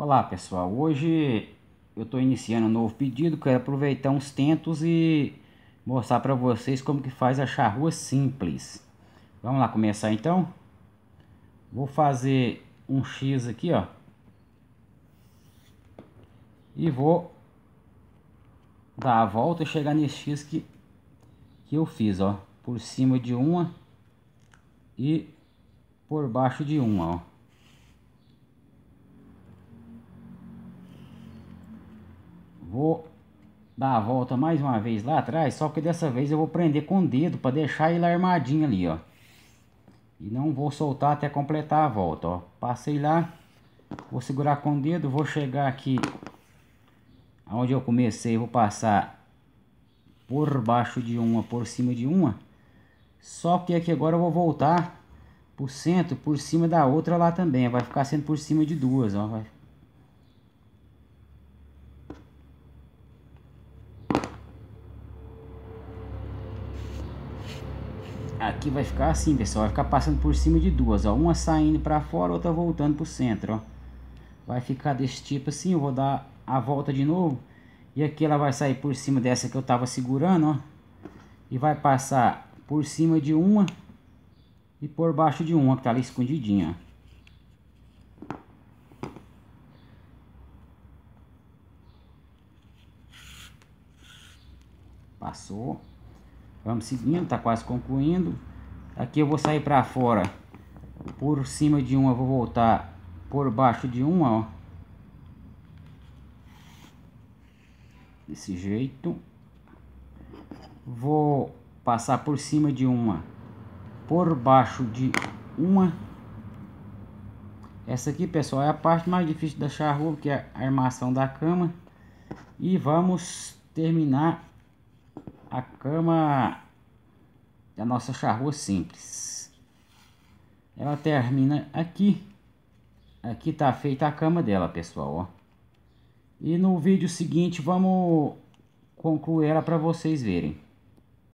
Olá pessoal, hoje eu estou iniciando um novo pedido, quero aproveitar uns tentos e mostrar para vocês como que faz a charrua simples. Vamos lá começar então? Vou fazer um X aqui, ó. E vou dar a volta e chegar nesse X que, que eu fiz, ó. Por cima de uma e por baixo de uma, ó. Vou dar a volta mais uma vez lá atrás, só que dessa vez eu vou prender com o dedo para deixar ele armadinho ali, ó. E não vou soltar até completar a volta, ó. Passei lá, vou segurar com o dedo, vou chegar aqui aonde eu comecei, vou passar por baixo de uma, por cima de uma. Só que aqui agora eu vou voltar por centro, por cima da outra lá também, vai ficar sendo por cima de duas, ó. Vai Aqui vai ficar assim, pessoal. Vai ficar passando por cima de duas, ó. Uma saindo para fora, outra voltando pro centro, ó. Vai ficar desse tipo assim. Eu vou dar a volta de novo. E aqui ela vai sair por cima dessa que eu tava segurando, ó. E vai passar por cima de uma e por baixo de uma que tá ali escondidinha, Passou. Vamos seguindo, tá quase concluindo. Aqui eu vou sair para fora por cima de uma, vou voltar por baixo de uma, ó. Desse jeito. Vou passar por cima de uma, por baixo de uma. Essa aqui, pessoal, é a parte mais difícil da charrua, que é a armação da cama. E vamos terminar a cama da é nossa charrua simples. Ela termina aqui. Aqui tá feita a cama dela, pessoal, ó. E no vídeo seguinte vamos concluir ela para vocês verem.